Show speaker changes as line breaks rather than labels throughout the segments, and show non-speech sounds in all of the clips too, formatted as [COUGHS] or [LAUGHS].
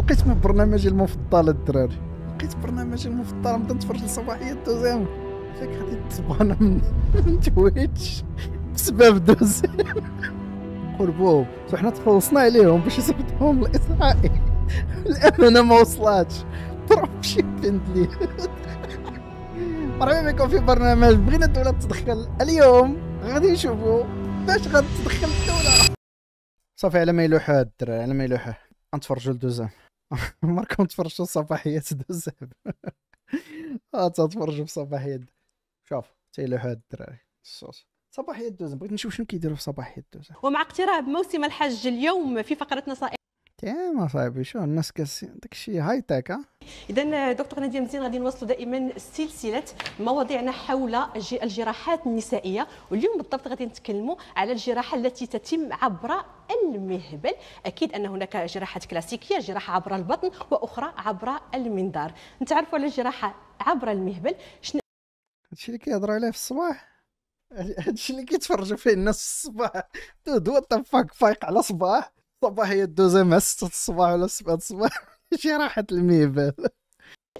لقيت من برنامجي المفضل الدراري لقيت برنامجي المفضل نبدا نتفرج الصباحيه الدوزيام فيك غادي تصبانه من تويتش بسبب دوزيام قربوهم حنا تخلصنا عليهم باش يصيفطوهم لاسرائيل الامانه ما وصلاتش تروح شي بنت ليه مرحبا بكم في برنامج بغينا الدولة تدخل اليوم غادي نشوفوا باش غتدخل الدولة صافي على ما يلوحها الدراري على ما يلوحها نتفرجوا لدوزيام عمركم [LAUGHS] تفرجتوا الصباحيات دوز [LAUGHS] آه، تتفرجوا في صباحيات شوف تيلوح هاد الدراري الصوص صباحيات دوز بغيت نشوف شنو كيديروا في صباحيات دوز
ومع اقتراب موسم الحج اليوم في فقره نصائح
تمام صاحبي شو الناس كاسين داكشي هاي تاك ها
اذا دكتور ناديه مزين غادي نواصلوا دائما سلسله مواضيعنا حول الجراحات النسائيه واليوم بالضبط غادي نتكلموا على الجراحه التي تتم عبر المهبل اكيد ان هناك جراحات كلاسيكيه جراحه عبر البطن واخرى عبر المنظار نتعرفوا على الجراحه عبر المهبل
هادشي اللي كيهضروا عليه في الصباح [LAUGHS] هادشي اللي كيتفرجوا فيه الناس في الصباح دو وات فاك فايق على صباح صباح هي الدوزه مع 6 الصباح ولا 7 الصباح شي راحت الميب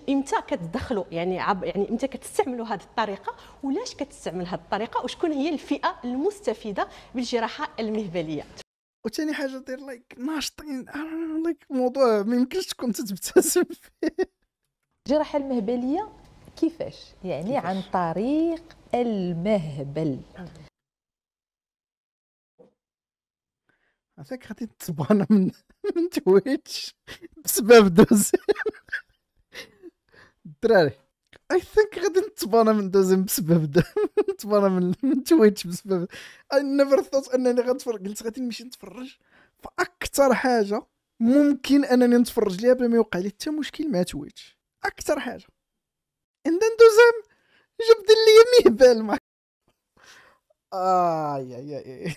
امتى كتدخلوا يعني عب يعني امتى كتستعملوا هذه الطريقه ولاش كتستعمل هذه الطريقه وشكون هي الفئه المستفيده
بالجراحه المهبليه وثاني حاجه دير لايك ناشطين لايك آه، موضوع ما يمكنش تكون تتبتسم فيه الجراحه المهبليه كيفاش
يعني كيفاش؟ عن طريق المهبل آه.
عرفتك غادي تبان من [LAUGHS] من تويتش بسبب دوزيم الدراري اي ثينك غادي نتبانا من دوزيم بسبب [LAUGHS] نتبانا من [LAUGHS] من تويتش بسبب اي نيفر ثوت انني غنتفرج قلت غادي نمشي نتفرج فاكثر حاجه ممكن انني نتفرج ليها بلا ما يوقع لي حتى مشكل مع تويتش اكثر حاجه عند دوزيم جبد لي ميبال اي اي, آي, آي,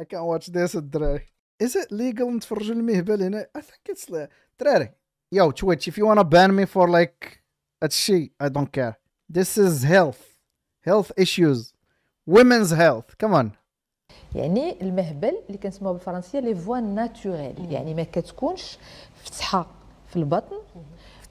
I can't watch this الدراري is it legal نتفرجوا المهبل هنا I think it's دراري yo Twitch if you wanna ban me for like she I don't care this is health health issues women's health come on يعني المهبل اللي كنسموه بالفرنسيه لي فوا ناتوريل يعني ما كتكونش
فتحه في البطن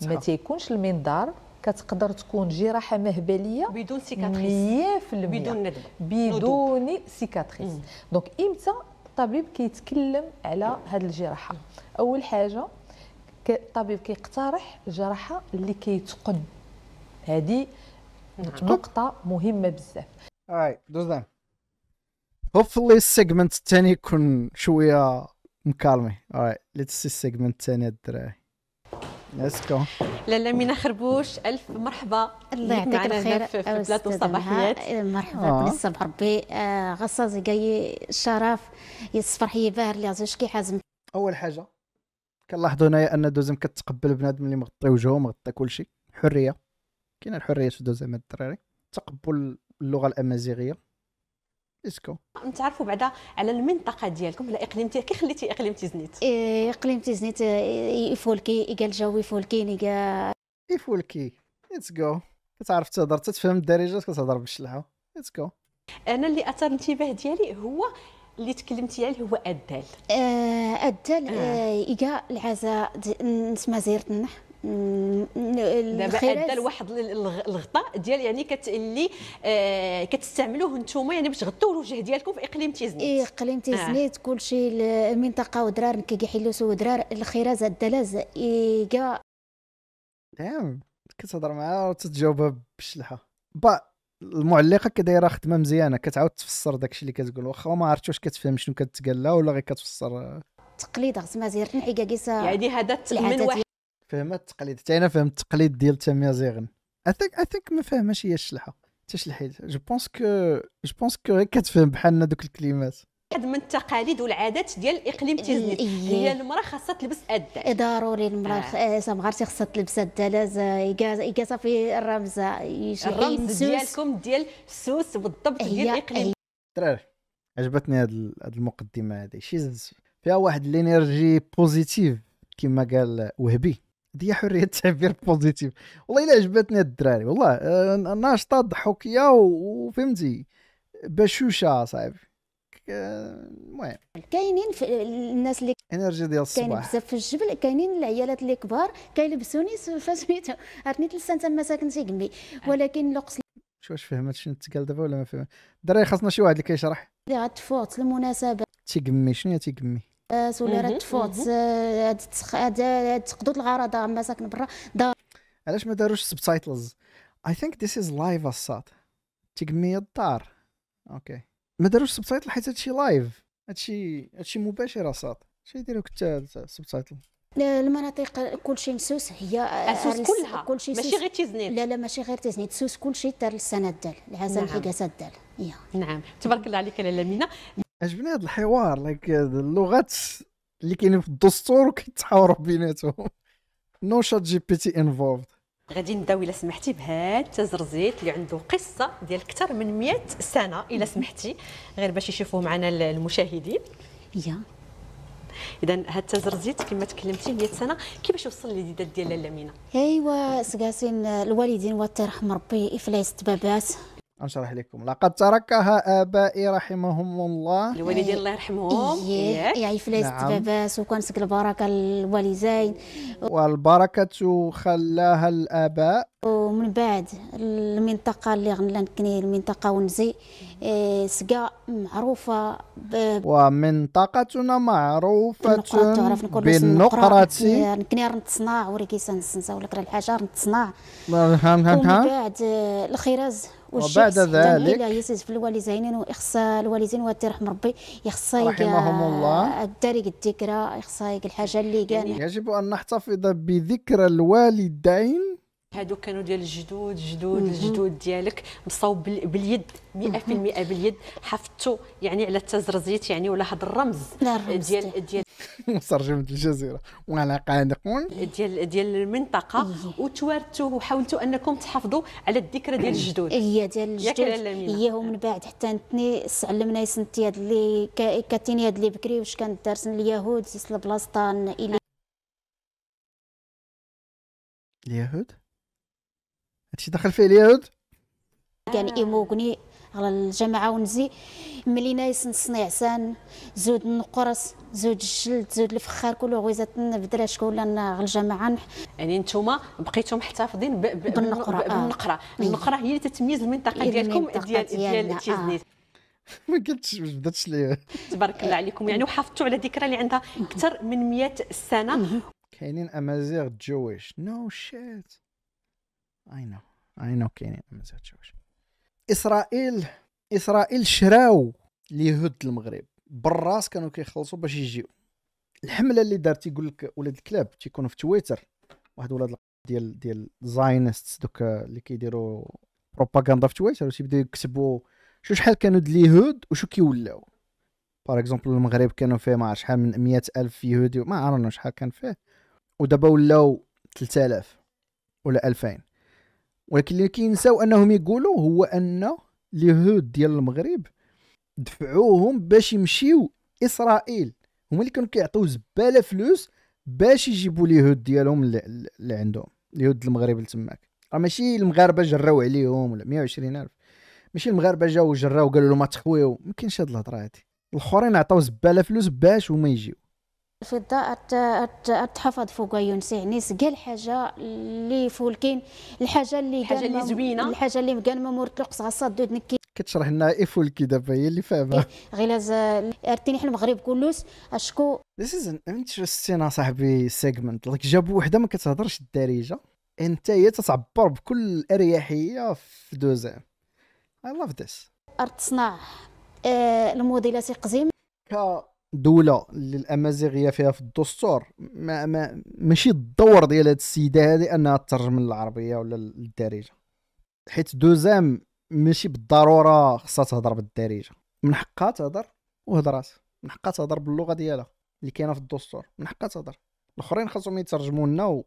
ما تيكونش المنظار كتقدر تكون جراحه مهبليه بدون سيكاتريس 100% بدون ندب بدون سيكاتريس دونك امتى الطبيب كيتكلم على هذه الجراحه اول حاجه الطبيب كيقترح الجراحه اللي كيتقن هذه نقطه مهمه بزاف alright دوز
hopefully السيجمنت الثاني يكون شويه مكالمي alright let's see السيجمنت الثاني الدراري ليتس جو
لالا مينا خربوش الف مرحبا الله
يعطيك الخير في بلاد الصباحيات إيه، مرحبا آه. الصبح ربي آه، غصاز جاي الشرف يصفر حي باهر اللي عزوش كي حازم اول حاجه
كنلاحظوا هنايا ان دوزم كتقبل بنادم اللي مغطي وجهه مغطي كل شيء حريه كاين الحريه في دوزم الدراري تقبل اللغه الامازيغيه اسكو نتعرفوا
بعدا على المنطقه ديالكم على اقليم كي خليتي اقليم تيزنيت إيه، اقليم تيزنيت
يفولكي إيه، يقال الجو يفولكي يقال
يفولكي ليتس جو كتعرف تهضر تتفهم الدارجات كتهضر بالشلعه ليتس جو
انا اللي اثر الانتباه ديالي هو اللي تكلمتي عليه هو الدال الدال إيه، آه. آه.
العزاء نسمى زيرة النح دابا
واحد لواحد الغطاء ديال يعني كت اللي آه كتستعملوه نتوما يعني باش تغطوا الوجه ديالكم في اقليم تيزنيت إيه، اقليم
تيزنيت آه. كلشي المنطقه ودرار كيحلوسو ودرار الخيرات الدلاز ايكا
نعم كتهضر معاها وتتجاوبها بالشلحه با المعلقه كدايره خدمه مزيانه كتعاود تفسر داكشي اللي كتقول واخا ما عرفتش واش كتفهم شنو كتقال ولا غير كتفسر
تقليد غسما زير نحيكا يعني
هذا
من واحد فهمت التقليد حتى انا فهمت التقليد ديال تامية زيغن اي ثينك اي ثينك ما فاهمهاش هي الشلحه حتى شلحيت جو بونس كو جو بونس كو كتفهم بحالنا دوك الكلمات
واحد من التقاليد والعادات ديال الاقليم تيزنيت هي المراه خاصها تلبس
اده ضروري المراه آه. سمغارتي آه، خاصها تلبس اده لازا في الرمز
الرمز ديالكم
ديال السوس بالضبط ديال الاقليم
دراري عجبتني هاد المقدمه هادي شي فيها واحد الانرجي بوزيتيف كما قال وهبي هي حريه التعبير بوزيتيف والله الا عجبتني الدراري والله آه، ناشطه ضحوكيه وفهمتي بشوشه صاحبي المهم كاينين الناس اللي انرجي ديال الصباح كاينين بزاف في الجبل
كاينين العيالات اللي كبار كيلبسوني فسميتو عرفتني ثلاث سنين تما ساكنتي قمي ولكن القص
شو واش فهمت شنو تقال دابا ولا ما فهمت الدراري خاصنا شي واحد اللي كيشرح
اللي غتفوت المناسبه
تيقمي شنو هي تيقمي
آه، ولا راه تفوت آه،
هاد تقضوا الغرض ما ساكن برا علاش ما داروش سبتايتلز اي ثينك ذيس از لايف الصاد تقمية الدار اوكي ما داروش سبتايتل حيت هادشي لايف هادشي هادشي مباشر الصاد شنو يديروا كنت سبتايتل
المناطق كلشي مسوس هي آه، سوس كلها كلشي ماشي غير تيزنيت لا لا ماشي غير تيزنيت سوس كلشي دار السنه دال العزل نعم. حكاسه
دال نعم تبارك الله عليك لاله منى
عجبني هذا الحوار لايك اللغات اللي كاينين في الدستور وكيتحاوروا بيناتهم نو شات جي بي تي انفولد
غادي نبداو الا سمحتي بهاد تزرزيت اللي عنده قصه ديال اكثر من 100 سنه الا سمحتي غير باش يشوفوه معنا المشاهدين يا اذا هاد التزرزيت كما تكلمتي 100 سنه كيفاش وصل للديدات ديال لاله مينا
ايوا سقاسين الوالدين يرحم ربي افلاس بابات
نشرح لكم لقد تركها ابائي رحمهم الله الوالدين الله يرحمهم إيه، إيه، ياك يعيف إيه، لي نعم.
باباس وكنسك البركه الوالدين
والبركه خلاها الاباء
ومن بعد المنطقة اللي غنلان نكني المنطقة ونزي آه، سكا معروفة
ومنطقتنا معروفة بالنقرة نكني آه،
يعني نتصنع وريكي سنسنسا ولا كرا الحجر نتصنع
ومن بعد
آه، الخيرز وبعد يعني ذلك يسيز في الوالدين ويخصى الوالدين وترحم ربي يخصى رحمهم الله الطريق الذكرى يخصى الحاجة اللي يعني كان يجب أن
نحتفظ بذكرى الوالدين
هادو كانوا ديال الجدود جدود الجدود ديالك مصاوب باليد 100% باليد حفظتو يعني على التزرزيت يعني ولا هذا الرمز ديال ديال
مترجمة الجزيرة وعلى قادق
ديال ديال المنطقة وتوارثوه وحاولتوا أنكم تحافظوا على الذكرى ديال الجدود هي ديال الجدود هي
ومن بعد حتى نتني علمنا يسنتي هاد اللي كاتيني هاد اللي بكري واش كانت دارسن اليهود سلسلة بلاصطان
اليهود هادشي دخل فيه اليهود
كان ايموغني على الجماعه ونزي ملي نايس نصني عسان زود النقرس زود الجلد زود الفخار كله غيزات بدرا شكون
على الجماعه يعني نتوما بقيتو محتفظين
بالنقره بالنقره آه.
إيه. النقره هي اللي تتميز المنطقه إيه، ديالكم ديال ديال آه. تيزنيت
[LAUGHS] ما قلتش ما جبدتش [LAUGHS]
تبارك الله عليكم يعني وحافظتوا على ذكرى اللي عندها اكثر من 100 سنه
كاينين امازيغ جويش نو شيت اي نو اينو كاينين مازال تشوش اسرائيل اسرائيل شراو اليهود المغرب بالراس كانوا كيخلصوا باش يجيو الحمله اللي دارت تيقول لك ولاد الكلاب تيكونوا في تويتر واحد ولاد ديال ديال زاينست دوك اللي كيديروا بروباغندا في تويتر تيبداو يكتبوا شو شحال كانوا د اليهود وشو كيولاو باغ اكزومبل المغرب كانوا فيه ما عرف شحال من 100 الف يهودي ما عرفنا شحال كان فيه ودابا ولاو 3000 ولا 2000 ولكن اللي كينساو انهم يقولوا هو ان اليهود ديال المغرب دفعوهم باش يمشيو اسرائيل هما اللي كانوا كيعطيو زباله فلوس باش يجيبوا اليهود ديالهم اللي, عندهم اليهود المغرب لتماك راه ماشي المغاربه جراو عليهم ولا 120 الف ماشي المغاربه جاو جراو قالوا لهم ما تخويو ما كاينش هاد الهضره هادي الاخرين عطاو زباله فلوس باش هما يجيو
الفضه تحفظ فوق يونس يعني سكا الحاجه اللي فولكين الحاجه اللي الحاجه اللي زوينه
الحاجه اللي مكان ما مور تلقص دود نكي كتشرح لنا اي فولكي دابا هي اللي فاهمه إيه، غير ارتيني حنا المغرب كلوس اشكو ذيس از ان interesting اصاحبي سيجمنت لك جابوا وحده ما كتهضرش الدارجه انت هي تتعبر بكل اريحيه في دوزان
اي لاف ذيس ارت صناع آه، الموديلات
قزيم ك دوله للامازيغيه فيها في الدستور ما ما ماشي الدور ديال هاد السيده هذه انها تترجم للعربيه ولا للدارجه حيت دوزام ماشي بالضروره خصها تهضر بالدارجه من حقها تهضر وهضرات من حقها تهضر باللغه ديالها اللي كاينه في الدستور من حقها تهضر الاخرين خاصهم يترجموا لنا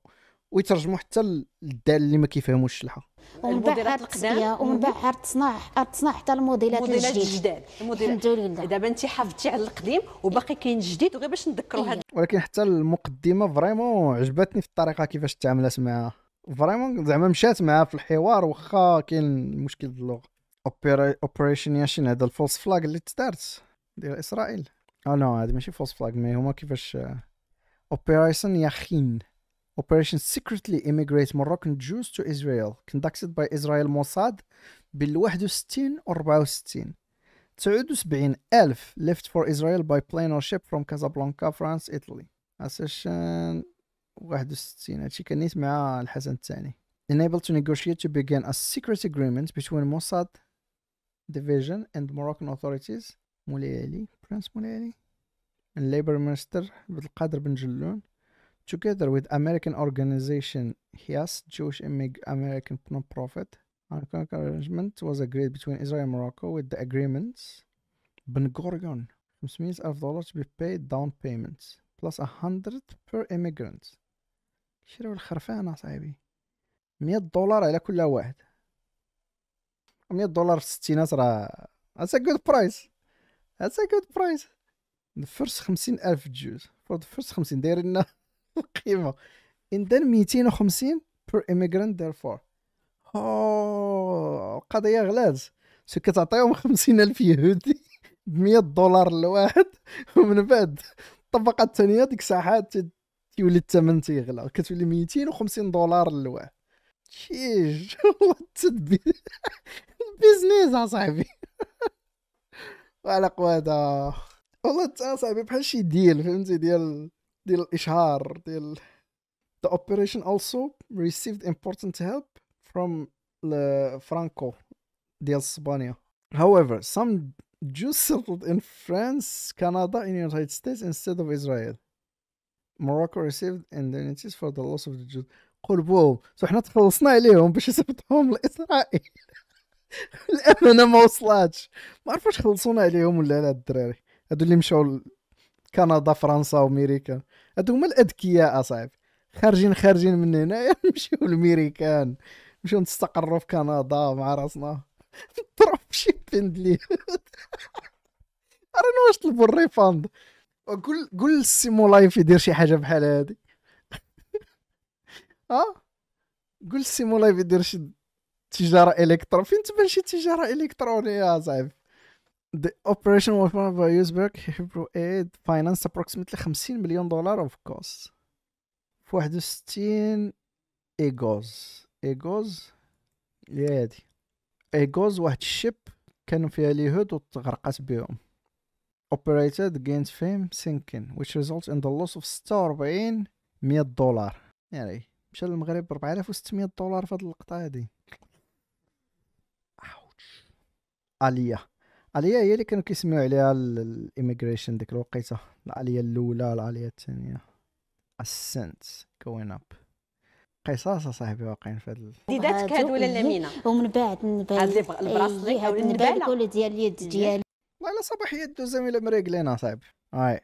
ويترجموا حتى للدال اللي ما كيفهموش الشلحه ومن بعد
القدام ومن
بعد تصنع تصنع حتى الموديلات الجداد الحمد لله دابا انت حافظتي على القديم وباقي كاين جديد وغير باش نذكروا هذا إيه.
ولكن حتى المقدمه فريمون عجبتني في الطريقه كيفاش تعاملات معها فريمون زعما مشات معها في الحوار واخا كاين مشكل اللغه اوبريشن ياشين هذا الفولس فلاغ اللي تدارت ديال اسرائيل اه نو هذا ماشي فولس فلاغ مي هما كيفاش اوبريشن آه، ياخين Operation secretly immigrate Moroccan Jews to Israel conducted by Israel Mossad بال 61 و 64 79 ألف left for Israel by plane or ship from Casablanca, France, Italy Accession 61 هادشي كنيت مع الحسن الثاني Enabled to negotiate to begin a secret agreement between Mossad division and Moroccan authorities مولاي Prince برنس and labor minister عبد Ben بن Together with American organization HIAS, Jewish American Nonprofit, an arrangement was agreed between Israel and Morocco with the agreements Ben which means of dollars to be paid down payments, plus 100 per immigrant. شراو الخرفانة صاحبي مئة دولار على كل واحد مئة دولار في الستينات راه That's a good price That's a good price The first 50 ألف جوز For the first 50 دايرين القيمه [LAUGHS] ان ذن 250 بير ايميغرانت ديرفور القضيه غلات سو كتعطيهم 50 ألف يهودي ب 100 دولار لواحد ومن بعد الطبقه الثانيه ديك الساعات تيولي الثمن تيغلى كتولي 250 دولار لواحد شيج [LAUGHS] والله التدبير بيزنيس اصاحبي وعلى [LAUGHS] قوادا والله انت اصاحبي بحال شي ديل فهمتي ديال the operation also received important help from Franco de España. However, some Jews settled in France, Canada, and United States instead of Israel. Morocco received indemnities for the loss of the Jews. قلبوهم سو حنا تخلصنا عليهم باش لاسرائيل الامانه [LAUGHS] ما وصلاتش ما خلصونا عليهم ولا لا الدراري هادو اللي مشاو كندا فرنسا وامريكا هادو هما الاذكياء اصاحبي خارجين خارجين من هنايا [LAUGHS] نمشيو لميريكان نمشيو نستقروا في كندا مع راسنا تروح [LAUGHS] شي بندليت [LAUGHS] انا واش طلبوا الريفاند قول قول السيمو لايف يدير شي حاجه بحال هادي ها آه؟ قول السيمو لايف يدير شي تجاره الكترون فين تبان شي تجاره الكترونيه صاحبي The operation was run by Uzbek Hebrew Aid financed approximately 50 مليون دولار of costs في 61 ايجوز ايجوز يا هادي ايجوز واحد الشيب كانوا فيها اليهود وتغرقات بهم operated against fame sinking which results in the loss of 46 100 دولار يعني مشى للمغرب ب 4600 دولار في هاد اللقطه هادي اوتش اليه العالية هي اللي كانوا كيسميو عليها الاميغريشن ديك الوقيته العليا الاولى العليا الثانية السنت كوين اب قصاص صاحبي واقعين في هذا
ديداتك هاد ولا إيه. لامينه ومن بعد نبال البراصلي ولا إيه، النبال ولا ديال اليد إيه. ديالي والله صباح يد
الى مريقلين اصاحبي هاي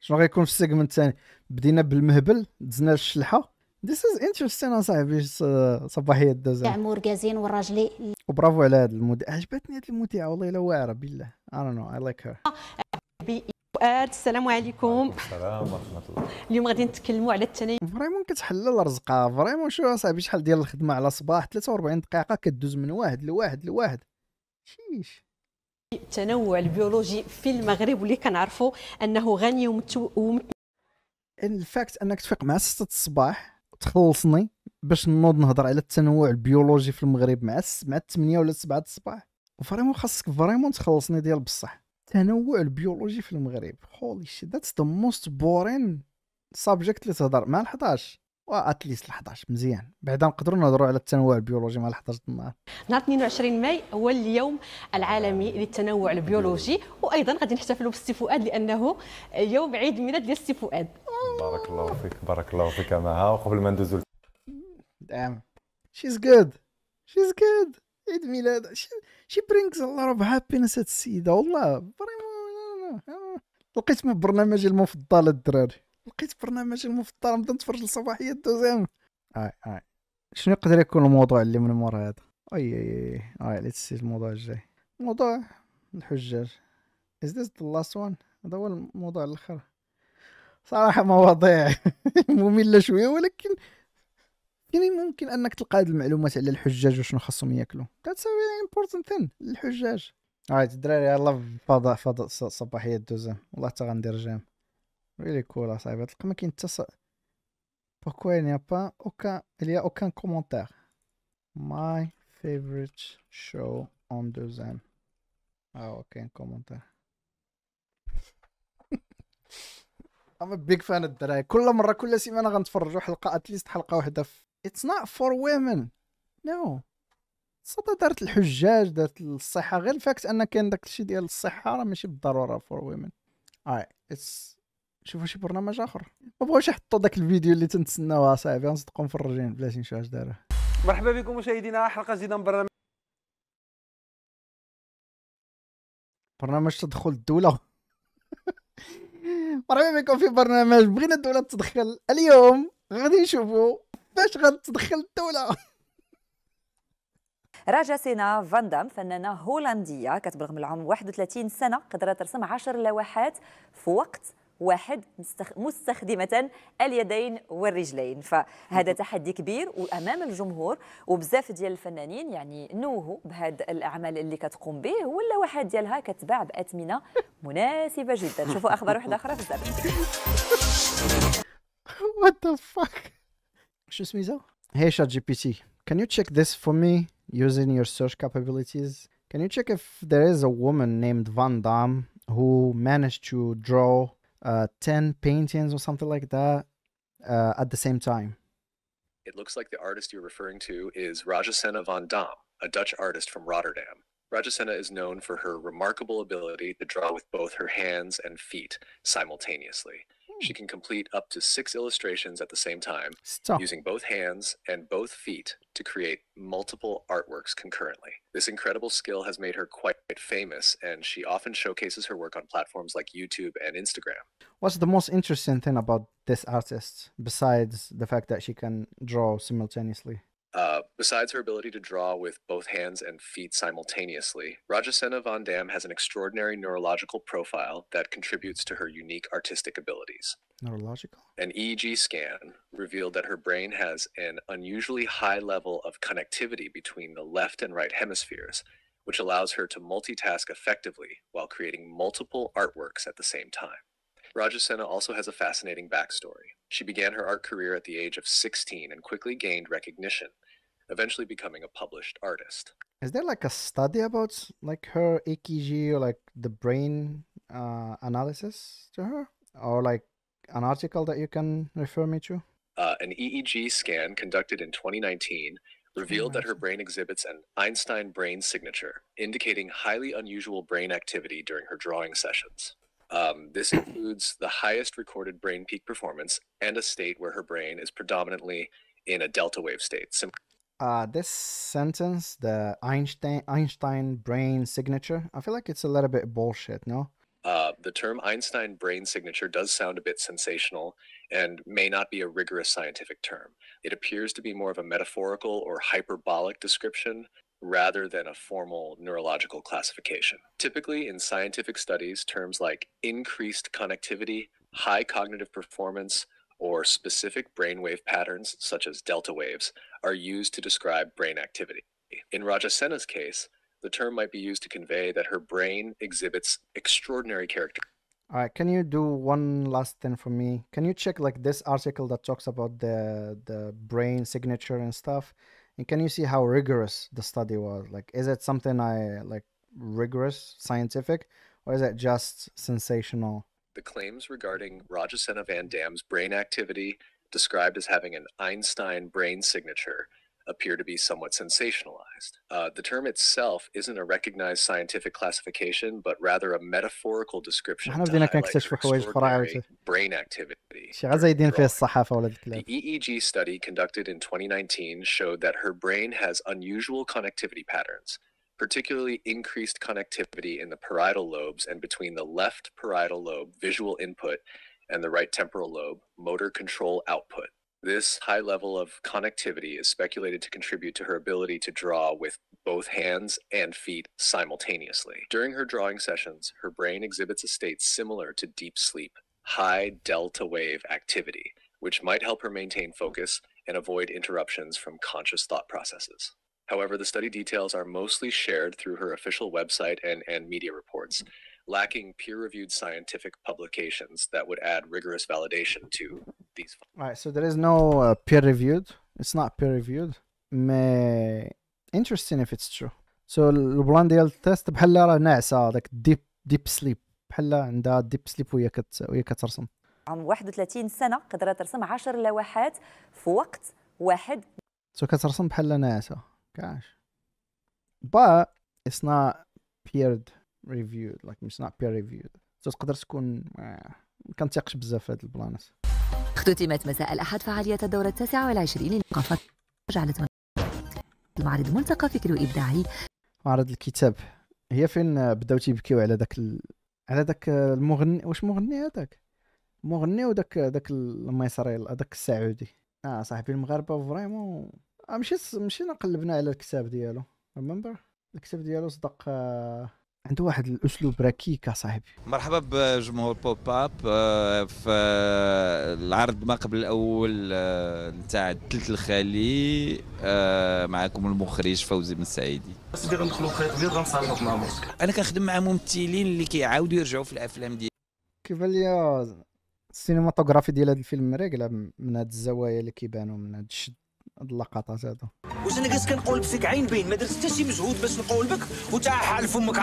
شنو غيكون في السيجمنت الثاني بدينا بالمهبل دزنا الشلحه This is interesting اصاحبي uh, صباحيه الدوزه تاع
مورغازين والراجلي
وبرافو على هذا المد... عجبتني هذه المذيعه والله الا واعره بالله I don't know I like her
فؤاد آه، السلام عليكم السلام ورحمه الله اليوم غادي نتكلموا على التنين
فريمون كتحلل الرزقة فريمون شو صاحبي شحال ديال الخدمه على صباح 43 دقيقه كدوز من واحد لواحد لواحد
شيش التنوع البيولوجي في المغرب واللي كنعرفوا انه غني ومتو... ومت...
الفاكت انك تفيق مع 6 الصباح تخلصني باش نوض نهضر على التنوع البيولوجي في المغرب مع مع 8 ولا 7 الصباح وفريمون خاصك فريمون تخلصني ديال بصح التنوع البيولوجي في المغرب هولي شي ذاتس ذا موست بورين سابجكت اللي تهضر مع ال11 واتليست ال11 مزيان بعدا نقدروا نهضروا على التنوع البيولوجي مع ال11 النهار
نهار 22 ماي هو اليوم العالمي للتنوع البيولوجي وايضا غادي نحتفلوا بالسي فؤاد لانه يوم عيد ميلاد ديال السي فؤاد بارك الله فيك بارك الله فيك معها
وقبل ما ندوزو
دعم شيز جود شيز جود عيد ميلاد شي برينكس الله رب هابينس هاد السيده والله فريمون لقيت من برنامجي المفضل الدراري لقيت برنامجي المفضل نبدا نتفرج الصباحيه الدوزيام اي اي شنو يقدر يكون الموضوع اللي من مورا هذا اي اي اي اي ليتس سي الموضوع الجاي موضوع الحجاج از ذس ذا لاست وان هذا هو الموضوع الاخر صراحه مواضيع [LAUGHS] ممله شويه ولكن يعني ممكن انك تلقى هذه المعلومات على الحجاج وشنو خاصهم ياكلوا ذاتس امبورتنت ثين الحجاج عاد الدراري يلاه فضاء فضاء صباحيه دوزه والله حتى غندير جام ريلي كول اصاحبي تلقى ما كاين حتى بوركوا ني با اوكا اليا اوكان كومونتير ماي فيفريت شو اون دوزان اه اوكي كومونتير ام بيج فان الدراري كل مره كل سيمانه غنتفرجوا حلقه اتليست حلقه واحده اتس نوت فور ويمن نو صدا دارت الحجاج دارت الصحه غير الفاكت ان كاين داك الشيء ديال الصحه راه ماشي بالضروره فور ويمن اي اتس شوفوا شي برنامج اخر ما بغاوش يحطوا داك الفيديو اللي تنتسناوه اصاحبي نصدقوا مفرجين بلاتي نشوف اش داره
مرحبا بكم مشاهدينا حلقه جديده من برنامج
برنامج تدخل الدوله مرحبا بكم في برنامج بغينا الدولة تدخل اليوم غادي نشوفوا باش غادي الدولة [LAUGHS] راجا سينا فاندام فنانة هولندية كتبلغ من العمر 31 سنة قدرت ترسم 10 لوحات في وقت واحد مستخدمة اليدين والرجلين
فهذا تحدي كبير وأمام الجمهور وبزاف ديال الفنانين يعني نوهوا بهذا الأعمال اللي كتقوم به ولا واحد ديالها كتباع بأثمنة [LAUGHS] مناسبة
جدا شوفوا أخبار واحدة أخرى في الزمن [LAUGHS] What the fuck شو سميزة؟ Hey تي can you check this for me using your search capabilities can you check if there is a woman named Van Damme who managed to draw uh, 10 paintings or something like that uh, at the same time.
It looks like the artist you're referring to is Rajasena van Dam, a Dutch artist from Rotterdam. Rajasena is known for her remarkable ability to draw with both her hands and feet simultaneously. She can complete up to six illustrations at the same time, Stop. using both hands and both feet to create multiple artworks concurrently. This incredible skill has made her quite famous, and she often showcases her work on platforms like YouTube and Instagram.
What's the most interesting thing about this artist, besides the fact that she can draw simultaneously?
Besides her ability to draw with both hands and feet simultaneously, Rajasena Van Dam has an extraordinary neurological profile that contributes to her unique artistic abilities. Neurological? An EEG scan revealed that her brain has an unusually high level of connectivity between the left and right hemispheres, which allows her to multitask effectively while creating multiple artworks at the same time. Rajasena also has a fascinating backstory. She began her art career at the age of 16 and quickly gained recognition eventually becoming a published artist.
Is there like a study about like her EKG or like the brain uh, analysis to her, or like an article that you can refer me to?
Uh, an EEG scan conducted in 2019 revealed that her brain exhibits an Einstein brain signature, indicating highly unusual brain activity during her drawing sessions. Um, this [COUGHS] includes the highest recorded brain peak performance and a state where her brain is predominantly in a delta wave state. Sim-
uh, this sentence, the Einstein Einstein brain signature, I feel like it's a little bit bullshit, no?
Uh, the term Einstein brain signature does sound a bit sensational and may not be a rigorous scientific term. It appears to be more of a metaphorical or hyperbolic description rather than a formal neurological classification. Typically, in scientific studies, terms like increased connectivity, high cognitive performance, or specific brainwave patterns such as delta waves are used to describe brain activity. In Rajasena's case, the term might be used to convey that her brain exhibits extraordinary character.
All right, can you do one last thing for me? Can you check like this article that talks about the the brain signature and stuff? And can you see how rigorous the study was? Like is it something I like rigorous scientific or is it just sensational?
the claims regarding Senna van Dam's brain activity, described as having an Einstein brain signature, appear to be somewhat sensationalized. Uh, the term itself isn't a recognized scientific classification, but rather a metaphorical description احنا بدينا brain activity. The EEG study conducted in 2019 showed that her brain has unusual connectivity patterns particularly increased connectivity in the parietal lobes and between the left parietal lobe, visual input, and the right temporal lobe, motor control output. This high level of connectivity is speculated to contribute to her ability to draw with both hands and feet simultaneously. During her drawing sessions, her brain exhibits a state similar to deep sleep, high delta wave activity, which might help her maintain focus and avoid interruptions from conscious thought processes. However, the study details are mostly shared through her official website and, and media reports, lacking peer reviewed scientific publications that would add rigorous validation to these.
All right, so there is no uh, peer reviewed, it's not peer reviewed. May... Interesting if it's true. سو البلان ديال التيست بحال راه sleep, داك ديب ديب سليب بحال عندها ديب سليب وهي كت وهي كترسم عام 31 سنه قدرت ترسم 10 لوحات في وقت واحد سو كترسم بحال ناعسه Gosh. But it's not peered reviewed like it's not peer reviewed. So تقدر تكون ما آه، كنتيقش بزاف هاد البلانات. اختتمت مساء الأحد فعالية الدورة
29 والعشرين جعلت المعرض ملتقى فكري وإبداعي
معرض الكتاب هي فين بداو تيبكيو على داك ال... على داك المغني واش مغني هذاك مغني وداك داك المصري هذاك السعودي اه صاحبي المغاربه فريمون آه، ماشي مشينا قلبنا على الكتاب ديالو ريمبر الكتاب ديالو صدق آه، عنده واحد الاسلوب ركيك صاحبي
مرحبا بجمهور بوب اب آه، في العرض ما قبل الاول نتاع الثلث الخالي معكم المخرج فوزي بن سعيدي سيدي غندخلوا خيط بيض غنصالحوا مع الامر انا كنخدم مع ممثلين اللي كيعاودوا يرجعوا في الافلام ديالي
كيف لي السينماتوغرافي ديال هذا الفيلم مريقله من هاد الزوايا اللي كيبانوا من هاد الشد هاد اللقطات هادو
واش انا جالس كنقول فيك عين بين ما درت حتى شي مجهود باش نقولبك وتا حال فمك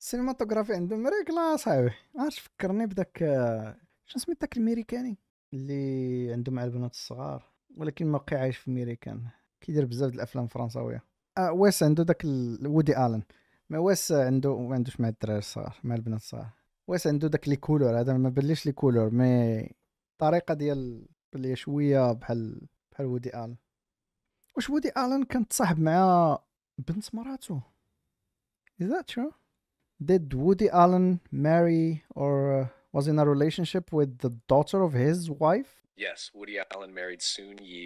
السينماتوغرافي عندهم ريكلا صاحبي عرفت فكرني بداك آه، شنو سميت داك الميريكاني اللي عنده مع البنات الصغار ولكن ما بقى عايش في ميريكان كيدير بزاف ديال الافلام الفرنساويه اه واس عنده داك وودي الن ما واس عنده ما عندوش مع الدراري الصغار مع البنات الصغار واس عنده داك لي كولور هذا ما بانليش لي كولور مي الطريقه ديال اللي شويه بحال بحال وودي الن واش وودي الن كان تصاحب مع بنت مراتو is that true did woody allen marry or was in a relationship with the daughter of his wife
yes woody allen married soon yi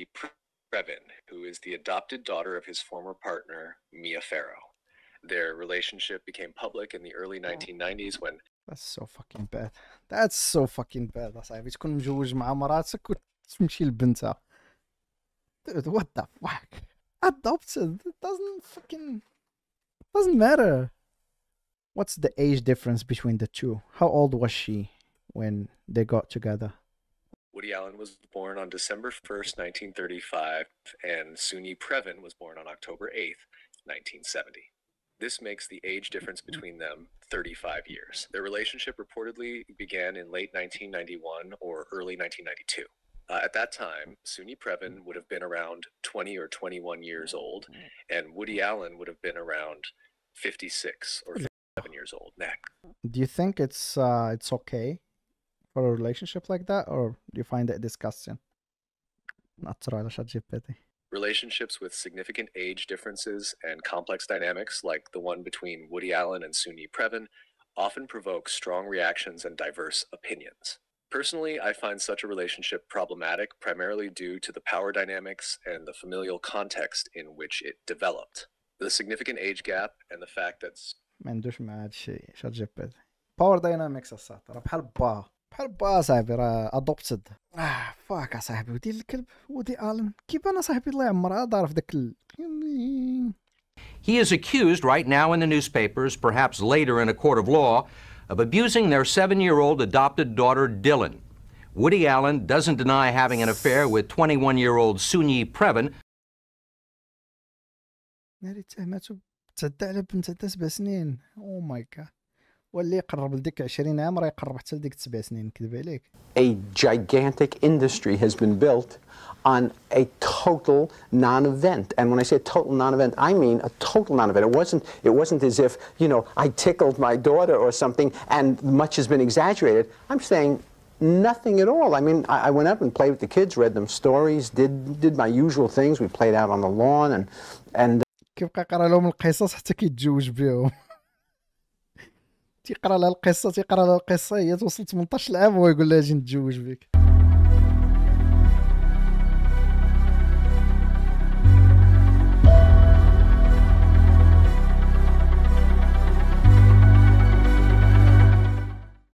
previn who is the adopted daughter of his former partner mia farrow their relationship became public in the early 1990s when
that's so fucking bad. That's so fucking bad اصاحبي تكون مزوج مع مراتك وتمشي لبنتها. Dude, what the fuck? Adopted. It doesn't fucking doesn't matter. What's the age difference between the two? How old was she when they got together?
Woody Allen was born on December 1st, 1935, and Suni Previn was born on October 8th, 1970. This makes the age difference between them 35 years. Their relationship reportedly began in late 1991 or early 1992. Uh, at that time, Suni Previn would have been around 20 or 21 years old, and Woody Allen would have been around 56 or 57 years old. Neck.
Do you think it's uh, it's okay for a relationship like that, or do you find it disgusting? Natural
relationships with significant age differences and complex dynamics, like the one between Woody Allen and Suni Previn, often provoke strong reactions and diverse opinions. Personally, I find such a relationship problematic primarily due to the power dynamics and the familial context in which it developed. The significant age gap and the fact that
Power dynamics, معاه هادشي شات جي بحال با صاحبي راه ادوبتد اه فاك ودي الكلب ودي الن صاحبي الله يعمرها دار في داك
He is accused right now in the newspapers, perhaps later in a court of law, of abusing their seven year old adopted daughter, Dylan. Woody Allen doesn't deny having an affair with 21 year old Sunyi Previn.
Oh my God. واللي يقرب لديك 20 عام راه يقرب حتى لديك 7 سنين نكذب عليك
A gigantic industry has been built on a total
non-event.
And when I say total non-event, I mean a total non-event. It wasn't, it wasn't as if, you know, I tickled my daughter or something and much has been exaggerated. I'm saying nothing at all. I mean, I, I went up and played with the kids, read them stories, did, did my usual things. We played out
on the lawn and... and كيبقى يقرا لهم القصص حتى كيتزوج بهم تيقرا لها القصه تيقرا لها القصه هي توصل 18 عام ويقول لها اجي نتزوج بك